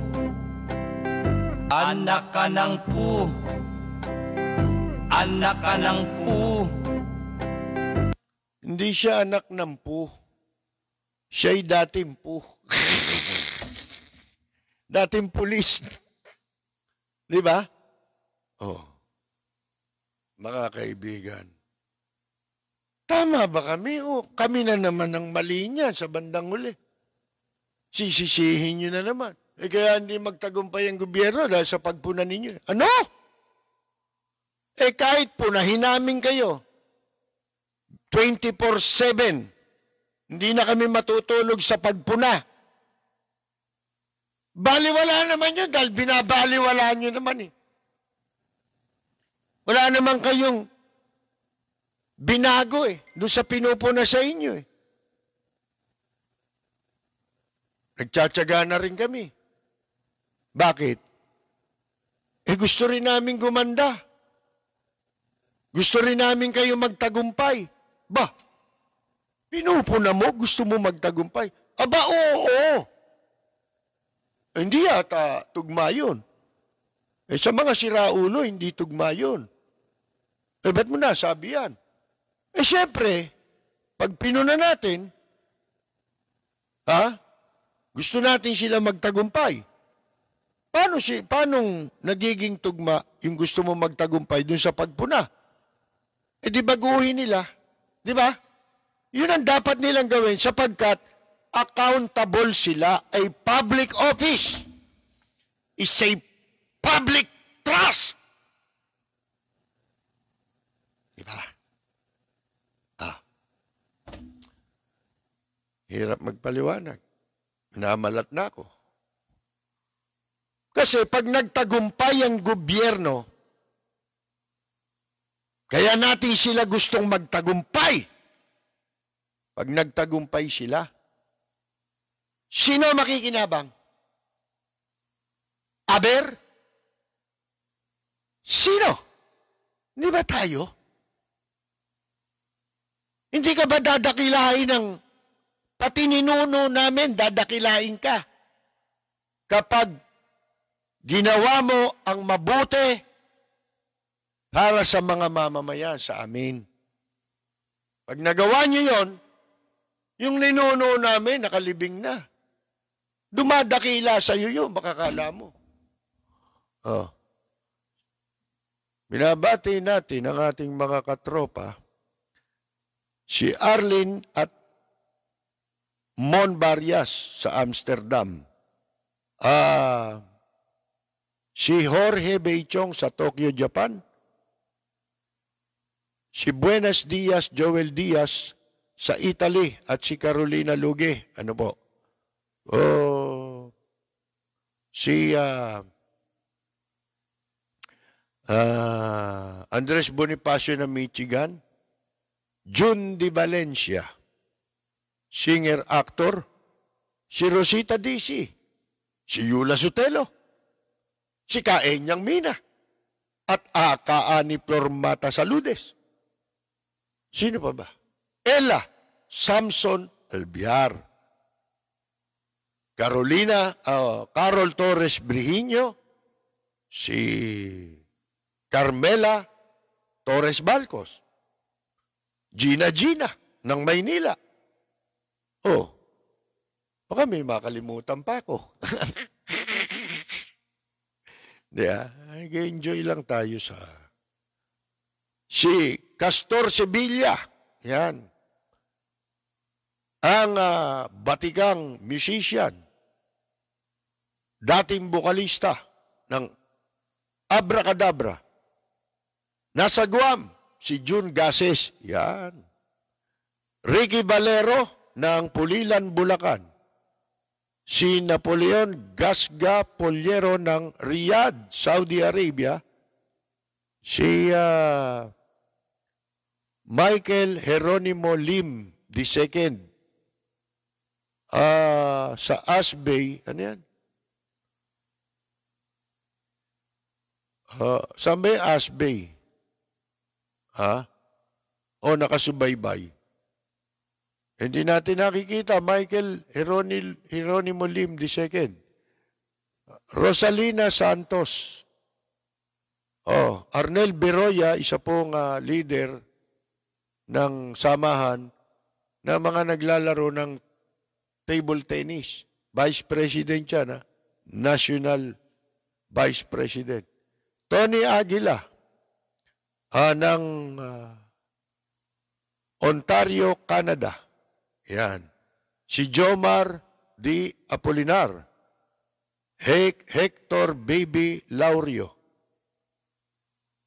Anak ka ng po. Anak ka ng po. Hindi siya anak ng po. Siya'y dating po. dating pulis. Di ba? Oh. Mga kaibigan, Tama ba kami? O kami na naman ang mali niya sa bandang huli. Sisisihin niyo na naman. Eh kaya hindi magtagumpay ang gobyerno dahil sa pagpuna ninyo. Ano? Eh kahit punahin namin kayo, 24-7, hindi na kami matutulog sa pagpuna. Baliwala naman yun dahil binabaliwala nyo naman eh. Wala naman kayong Binago eh. Doon sa pinupo na sa inyo eh. Nagtsatsaga na rin kami. Bakit? Eh gusto rin namin gumanda. Gusto rin namin kayo magtagumpay. Ba, pinupo na mo, gusto mo magtagumpay. Aba, oo. Eh, hindi yata tugma yun. Eh sa mga siraulo, hindi tugma yun. Eh ba't mo nasabi yan? Eh syempre, pag pinuna natin, ha? Gusto natin sila magtagumpay. Paano si paanong nagiging tugma yung gusto mo magtagumpay dun sa pagpuna? Eh di baguhin nila, di ba? Yun ang dapat nilang gawin sapagkat accountable sila ay public office. It's a public trust. Hirap magpaliwanag. Minamalat na ako. Kasi pag nagtagumpay ang gobyerno, kaya natin sila gustong magtagumpay. Pag nagtagumpay sila, sino makikinabang? Aber? Sino? Hindi ba tayo? Hindi ka ba dadakilahin ng Pati ninuno namin, dadakilain ka. Kapag ginawa mo ang mabuti para sa mga mamamayan sa amin. Pag nagawa niyo yon, yung ninuno namin nakalibing na. Dumadakila sa iyo yun, makakala mo. Oh. Binabati natin ang ating mga katropa, si Arlene at Mon Barrias sa Amsterdam. Ah, si Jorge Beichong sa Tokyo, Japan. Si Buenos Dias, Joel Diaz sa Italy at si Carolina Luge. Ano po? Oh, si uh, uh, Andres Bonifacio na Michigan. June de Valencia singer-actor, si Rosita Disi, si Yula Sotelo, si Kaenyang Mina, at aka ni Flor Mata Saludes. Sino pa ba? Ella Samson Albiar. Carolina, uh, Carol Torres Brihiño, si Carmela Torres Balcos, Gina Gina ng Maynila, Oh, baka may makalimutan pa ako. Di ba? Enjoy lang tayo sa... Si Castor Sevilla, yan, ang uh, ah, batikang musician, dating bokalista ng Abracadabra, nasa Guam, si June Gases, yan, Ricky Valero, ng Pulilan, Bulacan, si Napoleon Gasga Poliero ng Riyadh, Saudi Arabia, si uh, Michael Heronimo Lim II uh, ah, sa Asbay, ano yan? Uh, saan ba yung Asbay? Ha? O nakasubaybay? Hindi natin nakikita Michael Heronimo Lim II. Rosalina Santos. Oh, Arnel Beroya, isa pong uh, leader ng samahan na mga naglalaro ng table tennis. Vice President siya na. National Vice President. Tony Aguila uh, ng uh, Ontario, Canada. Yan. Si Jomar D. Apolinar. Hek Hector Baby Laurio.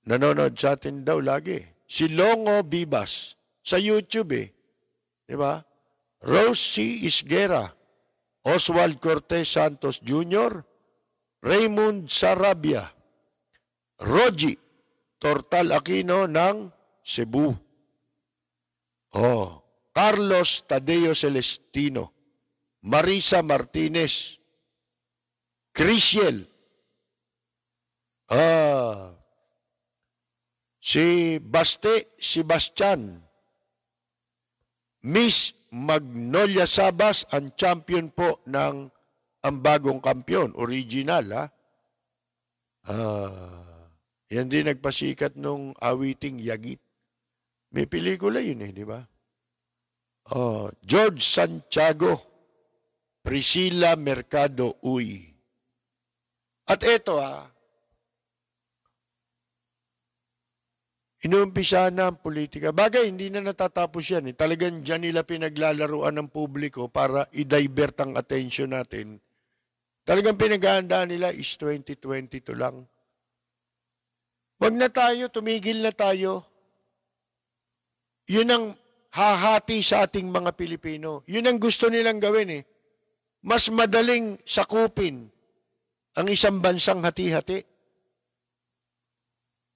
Nanonood sa atin daw lagi. Si Longo Bibas. Sa YouTube eh. Di ba? Rose C. Isguera. Oswald Cortez Santos Jr. Raymond Sarabia. Roji Tortal Aquino ng Cebu. Oh, Carlos Tadeo Celestino, Marisa Martinez, Crisiel, ah, si Baste Sebastian, Miss Magnolia Sabas, ang champion po ng ang bagong kampiyon, original ha. Ah. ah, yan din nagpasikat nung awiting Yagit. May pelikula yun eh, di ba? uh, George Santiago, Priscilla Mercado Uy. At ito ha, ah, Inuumpisa na ang politika. Bagay, hindi na natatapos yan. Eh. Talagang dyan nila pinaglalaruan ng publiko para i-divert ang attention natin. Talagang pinaghahandaan nila is 2022 lang. Wag na tayo, tumigil na tayo. Yun ang hahati sa ating mga Pilipino. Yun ang gusto nilang gawin eh. Mas madaling sakupin ang isang bansang hati-hati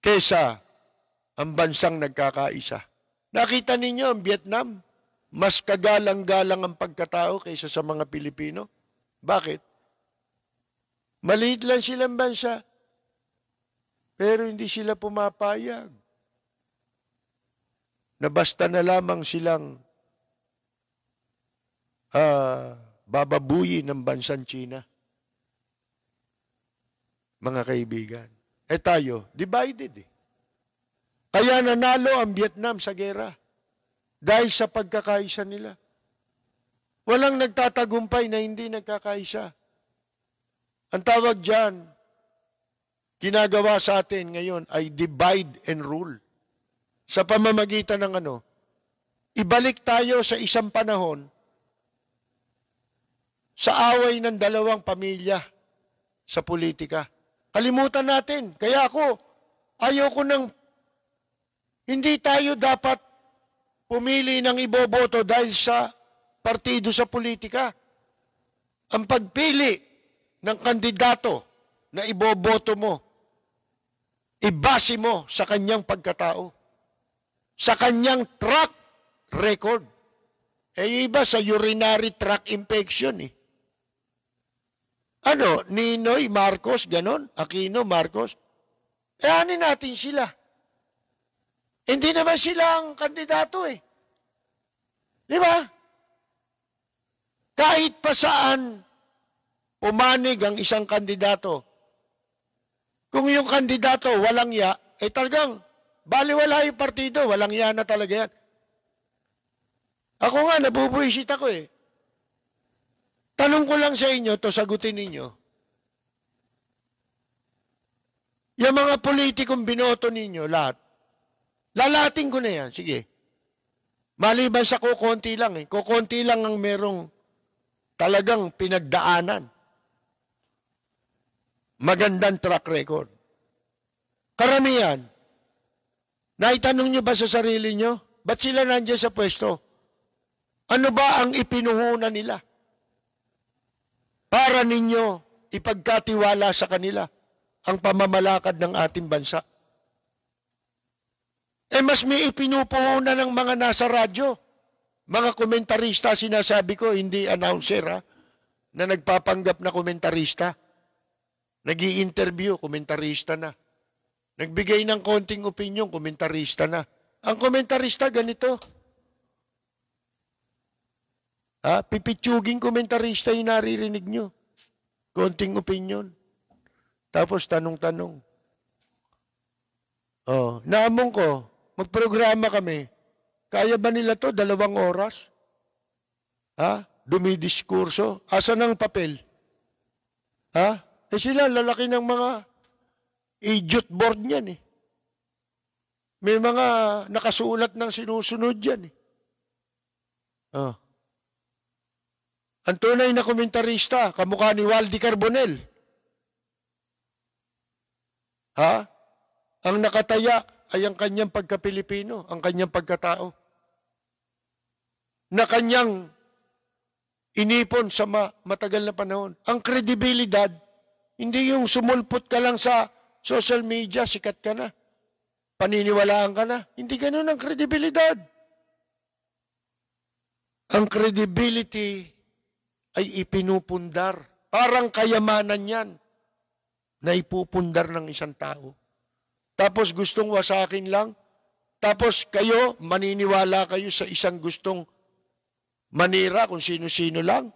kesa ang bansang nagkakaisa. Nakita ninyo ang Vietnam, mas kagalang-galang ang pagkatao kaysa sa mga Pilipino. Bakit? Maliit lang silang bansa, pero hindi sila pumapayag na basta na lamang silang uh, bababuyi ng bansang China. Mga kaibigan. Eh tayo, divided eh. Kaya nanalo ang Vietnam sa gera dahil sa pagkakaisa nila. Walang nagtatagumpay na hindi nagkakaisa. Ang tawag dyan, kinagawa sa atin ngayon ay divide and rule sa pamamagitan ng ano, ibalik tayo sa isang panahon sa away ng dalawang pamilya sa politika. Kalimutan natin. Kaya ako, ayoko nang hindi tayo dapat pumili ng iboboto dahil sa partido sa politika. Ang pagpili ng kandidato na iboboto mo, ibase mo sa kanyang pagkatao sa kanyang track record. Eh iba sa urinary tract infection eh. Ano, Ninoy, Marcos, ganon, Aquino, Marcos. Eh ani natin sila? Hindi naman sila ang kandidato eh. Di ba? Kahit pa saan pumanig ang isang kandidato, kung yung kandidato walang ya, eh talagang Baliwala yung partido, walang yan na talaga yan. Ako nga, nabubuisit ako eh. Tanong ko lang sa inyo, to sagutin ninyo. Yung mga politikong binoto ninyo, lahat, lalating ko na yan, sige. Maliban sa kukonti lang eh. Kukonti lang ang merong talagang pinagdaanan. Magandang track record. Karamihan, Naitanong nyo ba sa sarili nyo? Ba't sila nandiyan sa pwesto? Ano ba ang ipinuhunan nila? Para ninyo ipagkatiwala sa kanila ang pamamalakad ng ating bansa. Eh mas may ipinupuhunan ng mga nasa radyo. Mga komentarista, sinasabi ko, hindi announcer ha, na nagpapanggap na komentarista. Nag-i-interview, komentarista na. Nagbigay ng konting opinion, komentarista na. Ang komentarista ganito. Ha? Pipitsuging komentarista yung naririnig nyo. Konting opinion. Tapos tanong-tanong. Oh, naamon ko, magprograma kami. Kaya ba nila to dalawang oras? Ha? Dumidiskurso. Asan ang papel? Ha? Eh sila, lalaki ng mga Idiot board niyan eh. May mga nakasulat ng sinusunod yan eh. Oh. Ang tunay na komentarista, kamukha ni Waldi Carbonell. Ha? Ang nakataya ay ang kanyang pagkapilipino, ang kanyang pagkatao. Na kanyang inipon sa matagal na panahon. Ang kredibilidad, hindi yung sumulpot ka lang sa Social media, sikat ka na. Paniniwalaan ka na. Hindi ganun ang kredibilidad. Ang credibility ay ipinupundar. Parang kayamanan yan na ipupundar ng isang tao. Tapos gustong wasakin lang. Tapos kayo, maniniwala kayo sa isang gustong manira kung sino-sino lang.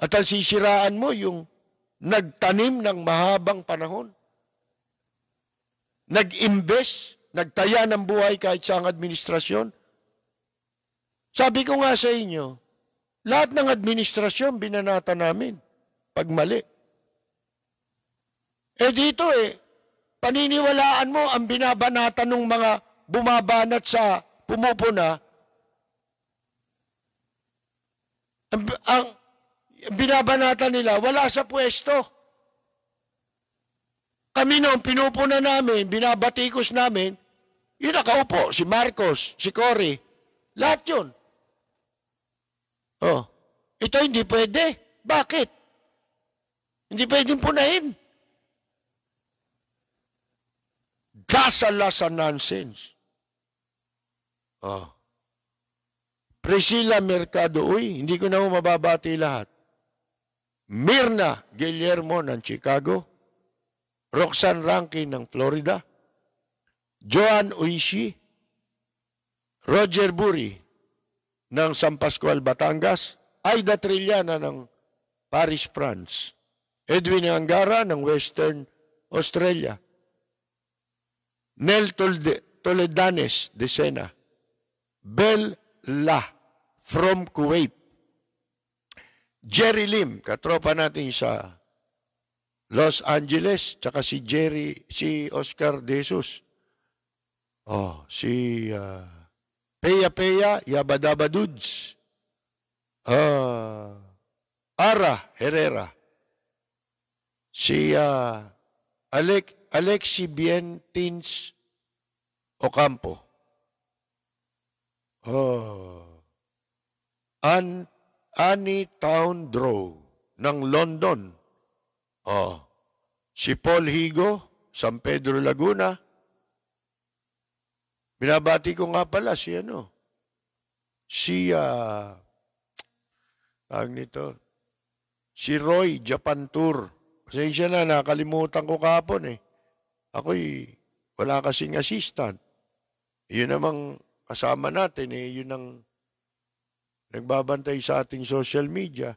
At ang sisiraan mo yung nagtanim ng mahabang panahon nag-imbes, nagtaya ng buhay kahit siyang administrasyon. Sabi ko nga sa inyo, lahat ng administrasyon binanata namin pag mali. Eh dito eh, paniniwalaan mo ang binabanata ng mga bumabanat sa pumupuna, ang, ang binabanata nila, wala sa pwesto. Kami noon, pinupuna namin, binabatikos namin, yun nakaupo, si Marcos, si Cory, lahat yun. Oh, ito hindi pwede. Bakit? Hindi pwedeng punahin. Gasala sa nonsense. Oh. Priscilla Mercado, uy, hindi ko na mababati lahat. Mirna Guillermo ng Chicago, Roxanne Rankin ng Florida, Joan Uishi, Roger Buri ng San Pascual, Batangas, Aida Trillana ng Paris, France, Edwin Angara ng Western Australia, Nel Tolde, Toledanes de Sena, Bel La from Kuwait, Jerry Lim, katropa natin sa Los Angeles, tsaka si Jerry, si Oscar De Jesus. Oh, si uh, Peya Peya Yabadabaduds. Uh, ah, Ara Herrera. Si uh, Alec, Alexi Bientins Ocampo. Oh. An, Annie Town Draw ng London. Oh. Si Paul Higo, San Pedro Laguna. Binabati ko nga pala si ano. Si uh, tawag nito. Si Roy Japan Tour. Pasensya na, nakalimutan ko kapon eh. Ako'y wala kasing assistant. Yun namang kasama natin eh, yun ang nagbabantay sa ating social media.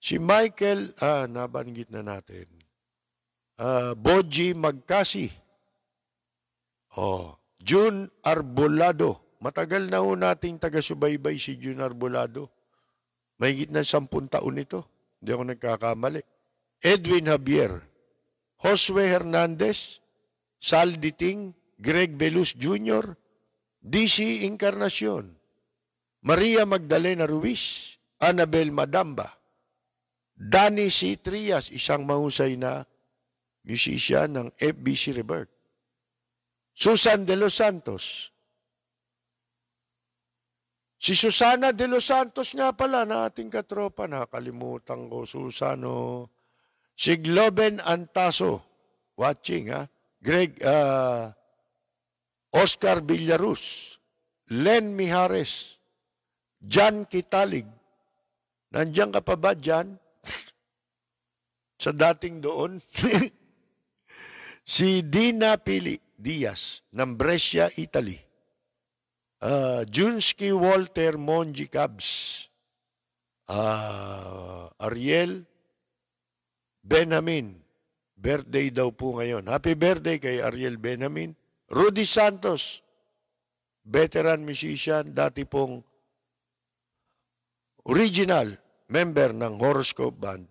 Si Michael, ah, nabanggit na natin. Uh, Boji Magkasi. Oh, June Arbolado. Matagal na ho nating taga-subaybay si June Arbolado. Mahigit na sampun taon ito. Hindi ako nagkakamali. Edwin Javier, Josue Hernandez, Sal Diting, Greg Belus Jr., DC Incarnacion. Maria Magdalena Ruiz, Anabel Madamba, Danny C. Trias, isang mahusay na musician ng FBC Rebirth. Susan de los Santos. Si Susana de los Santos nga pala na ating katropa, nakalimutan ko Susano. Si Globen Antaso, watching ha. Greg, uh, Oscar Villarus, Len Mihares, Jan Kitalig. Nandiyan ka pa ba, Jan? sa dating doon, si Dina Pili Diaz ng Brescia, Italy. Uh, Junski Walter Monji Cubs. Uh, ah, Ariel Benjamin. Birthday daw po ngayon. Happy birthday kay Ariel Benjamin. Rudy Santos, veteran musician, dati pong original member ng Horoscope Band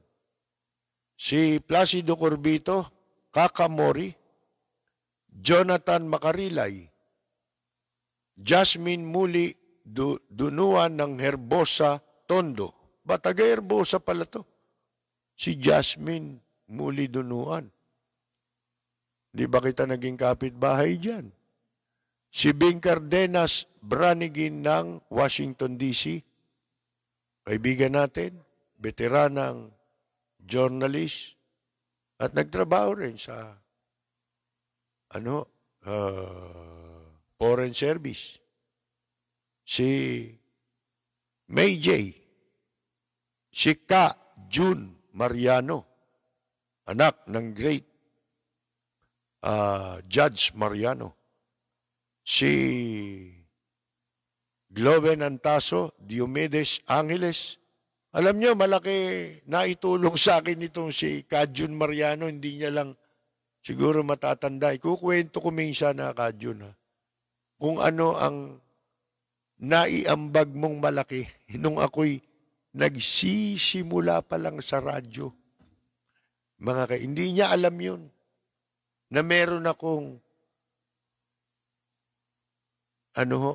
si Placido Corbito, Kaka Jonathan Makarilay, Jasmine Muli du- Dunuan ng Herbosa Tondo. Ba Herbosa pala to? Si Jasmine Muli Dunuan. Di ba kita naging kapitbahay dyan? Si Bing Cardenas Branigin ng Washington DC, kaibigan natin, veteranang journalist, at nagtrabaho rin sa ano, uh, foreign service. Si May J. Si Ka June Mariano, anak ng great uh, Judge Mariano. Si Globen Antaso, Diomedes Angeles, alam nyo, malaki na itulong sa akin itong si Kajun Mariano. Hindi niya lang siguro matatanda. Ikukwento ko minsan na Kajun ha. Kung ano ang naiambag mong malaki nung ako'y nagsisimula pa lang sa radyo. Mga ka, hindi niya alam yun na meron akong ano ho,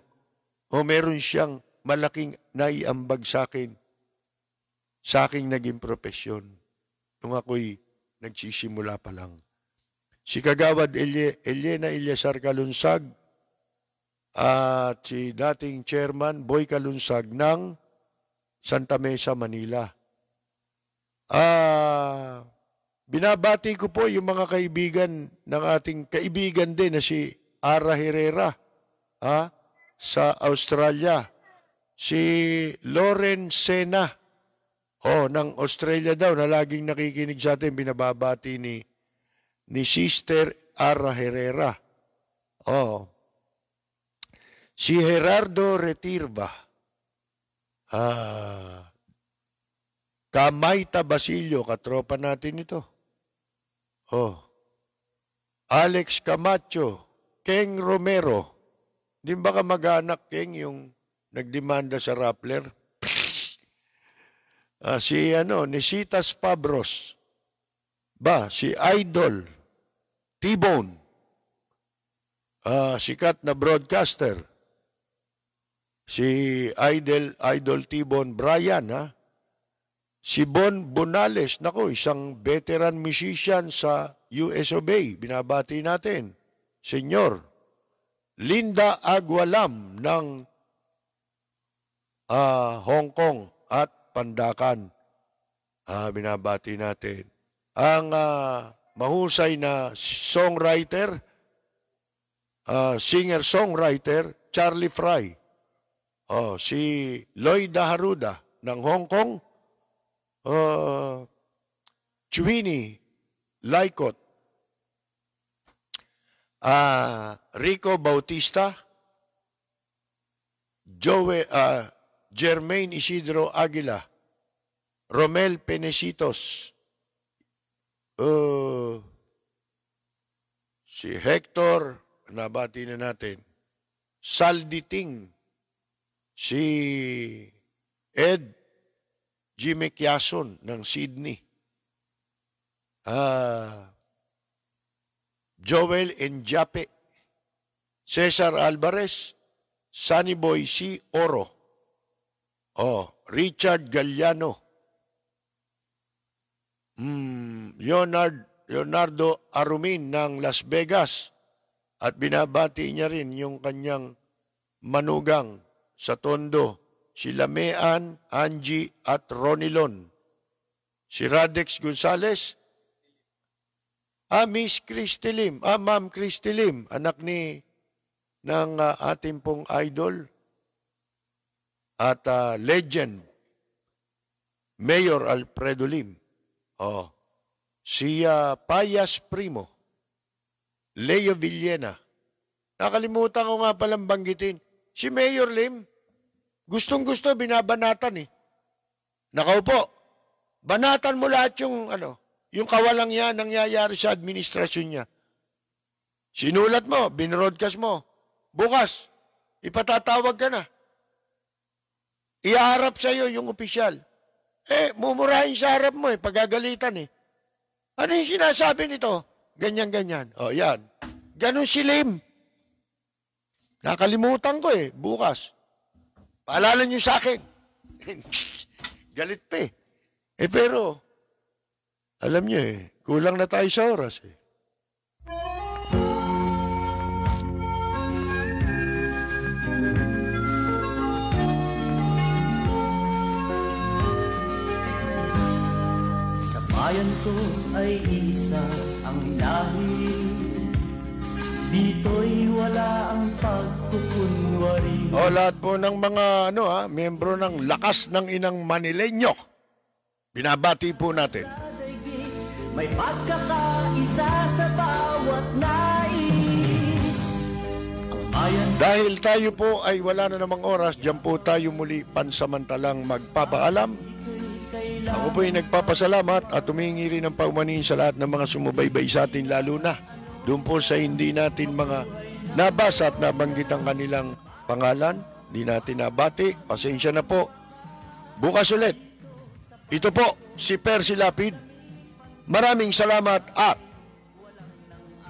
o meron siyang malaking naiambag sa akin sa aking naging profesyon nung ako'y nagsisimula pa lang. Si Kagawad Elie, Eliena Eliasar Kalunsag at si dating chairman Boy Kalunsag ng Santa Mesa, Manila. Ah, binabati ko po yung mga kaibigan ng ating kaibigan din na si Ara Herrera ah, sa Australia, si Lauren Sena Oh, ng Australia daw na laging nakikinig sa atin, binababati ni, ni Sister Ara Herrera. Oh. Si Gerardo Retirba. Ah. Kamaita Basilio, katropa natin ito. Oh. Alex Camacho, Keng Romero. Hindi ba ka mag-anak, Keng, yung nagdemanda sa Rappler? Uh, si ano, Nisitas Pabros. Ba, si Idol. T-Bone. Uh, sikat na broadcaster. Si Idol, Idol T-Bone Bryan, ha? Si Bon Bonales, nako, isang veteran musician sa USOB, binabati natin. Senyor, Linda Agualam ng uh, Hong Kong at Pandakan. Ah, binabati natin. Ang ah, mahusay na songwriter, ah, singer-songwriter, Charlie Fry. Oh, si Lloyd Daharuda ng Hong Kong, uh, ah, Chuhini Laikot, uh, Rico Bautista, Joe, uh, Germaine Isidro Aguila, Romel Penesitos, uh, si Hector, nabati na natin, Salditing, si Ed Jimmy Kiason ng Sydney, uh, Joel Enjape, Cesar Alvarez, Sunny Boy C. Oro, Oh, Richard Galliano. Mm, Leonard, Leonardo Arumin ng Las Vegas. At binabati niya rin yung kanyang manugang sa Tondo, si Lamean, Angie at Ronilon. Si Radex Gonzales, ah, Miss Christy Lim, ah, Ma'am Christy Lim, anak ni ng uh, ating pong idol at uh, legend, Mayor Alfredo Lim. Oh. Si uh, Payas Primo, Leo Villena. Nakalimutan ko nga palang banggitin. Si Mayor Lim, gustong-gusto binabanatan eh. Nakaupo. Banatan mo lahat yung ano, yung kawalang yan nangyayari sa administrasyon niya. Sinulat mo, binroadcast mo. Bukas, ipatatawag ka na. Iharap sa iyo yung opisyal. Eh, mumurahin sa harap mo eh, pagagalitan eh. Ano yung sinasabi nito? Ganyan-ganyan. O, oh, yan. Ganon Lim. Nakalimutan ko eh, bukas. Paalala niyo sa akin. Galit pa eh. Eh pero, alam niyo eh, kulang na tayo sa oras eh. bayan ko ay isa ang dahil Dito'y wala ang pagkukunwari O lahat po ng mga ano ha, membro ng lakas ng inang Manilenyo Binabati po natin May pagkakaisa sa bawat nais Dahil tayo po ay wala na namang oras Diyan po tayo muli pansamantalang magpapaalam ako po ay nagpapasalamat at tumingi rin ng paumanhin sa lahat ng mga sumubaybay sa atin lalo na doon po sa hindi natin mga nabasa at nabanggit ang kanilang pangalan. Hindi natin nabati. Pasensya na po. Bukas ulit. Ito po, si Percy Lapid. Maraming salamat at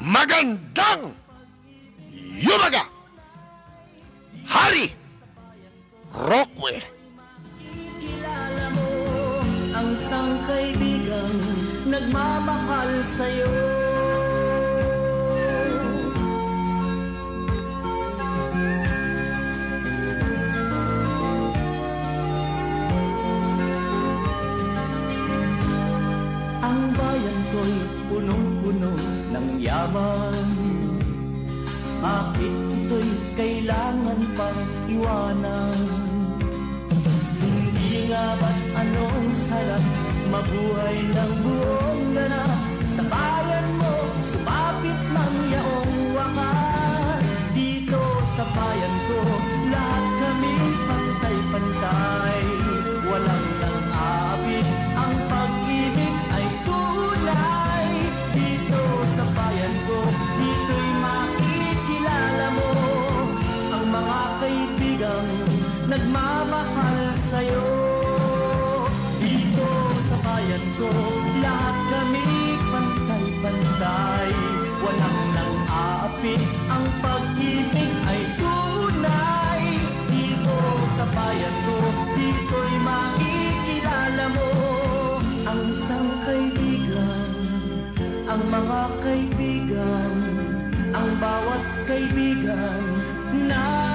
magandang yumaga! Hari Rockwell. nagmamahal sa'yo Ang bayan ko'y punong-puno ng yaman Akin ito'y kailangan pang iwanan Hindi nga ba't anong sarap mabuhay ng buo sa bayan mo, sumapit man yaong wakas Dito sa bayan ko, lahat kami pantay-pantay Walang nang aapit, ang pag-ibig ay tulay Dito sa bayan ko, dito'y makikilala mo Ang mga kaibigang nagmamahal sa'yo Dito sa bayan ko patay Walang nang aapit Ang pag-ibig ay tunay Dito sa bayan ko Dito'y makikilala mo Ang isang kaibigan Ang mga kaibigan Ang bawat kaibigan na